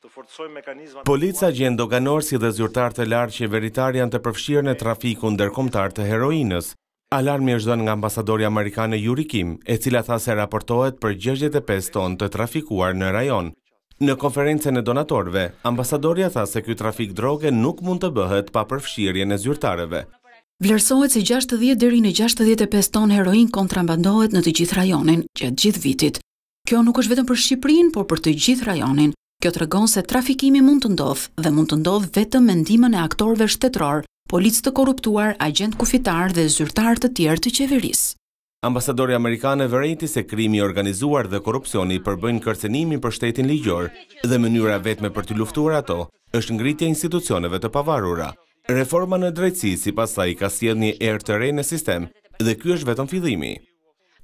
të forcojmë mekanizmat... Polica gjenë doganor si dhe zyrtar të larë që veritar janë të përfshirë në trafiku ndërkomtar të heroinës. Alarmi është dhënë nga ambasadori Amerikanë Juri e cila tha se raportohet për 65 ton të trafikuar në rajon. Në konferencen e donatorve, ambasadoria tha se kjo trafik droge nuk mund të bëhet pa përfshirje në zyrtareve. Vlerësohet si 60 dhe në 65 ton heroin kontrabandohet në të gjithë rajonin gjithë vitit. Kjo nuk është vetëm për Shqipërinë, por për të gjithë rajonin. Kjo tregon se trafikimi mund të ndodhë dhe mund të ndodhë vetëm me ndihmën e aktorëve shtetror, policë të korruptuar, agjent kufitar dhe zyrtar të tjerë të qeverisë. Ambasadori amerikane vërejti se krimi organizuar dhe korupcioni përbëjnë kërcenimi për shtetin ligjor dhe mënyra vetme për të luftuar ato është ngritja institucioneve të pavarura. Reforma në drejtësi si pasaj ka sjedh një erë të rej në sistem dhe kjo është vetëm fidhimi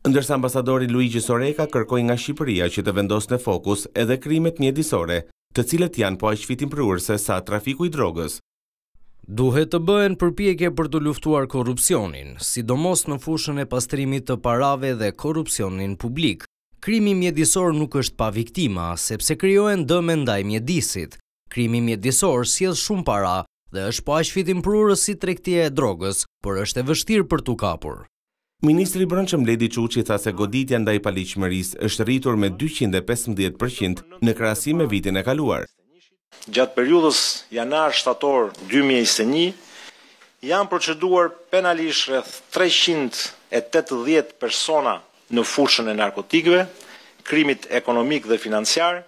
ndërsa ambasadori Luigi Soreka kërkoj nga Shqipëria që të vendosë në fokus edhe krimet mjedisore, të cilët janë po ashtfitim prurëse sa trafiku i drogës. Duhet të bëhen përpjekje për të luftuar korupcionin, sidomos në fushën e pastrimit të parave dhe korupcionin publik. Krimi mjedisor nuk është pa viktima, sepse kryojnë dëmë ndaj mjedisit. Krimi mjedisor s'jedh shumë para dhe është po ashtfitim prurës si trektie e drogës, për është e vështirë për t'u kapur. Ministri i Brendshëm Ledi Çuçi tha se goditja ndaj paligjmërisë është rritur me 215% në krahasim me vitin e kaluar. Gjatë periudhës janar-shtator 2021 janë proceduar penalisht rreth 380 persona në fushën e narkotikëve, krimit ekonomik dhe financiar,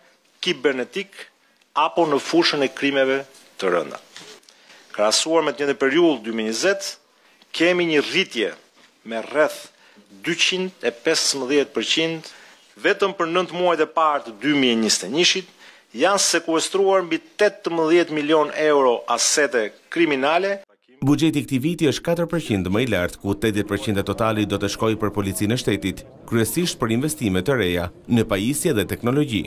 kibernetik apo në fushën e krimeve të rënda. Krahasuar me të njëjtën periudhë 2020, kemi një rritje me rreth 215% vetëm për 9 muajt e parë të 2021-shit janë sekuestruar mbi 18 milion euro asete kriminale. Bugjeti këti viti është 4% më i lartë, ku 80% e totali do të shkoj për policinë e shtetit, kryesisht për investime të reja në pajisje dhe teknologji.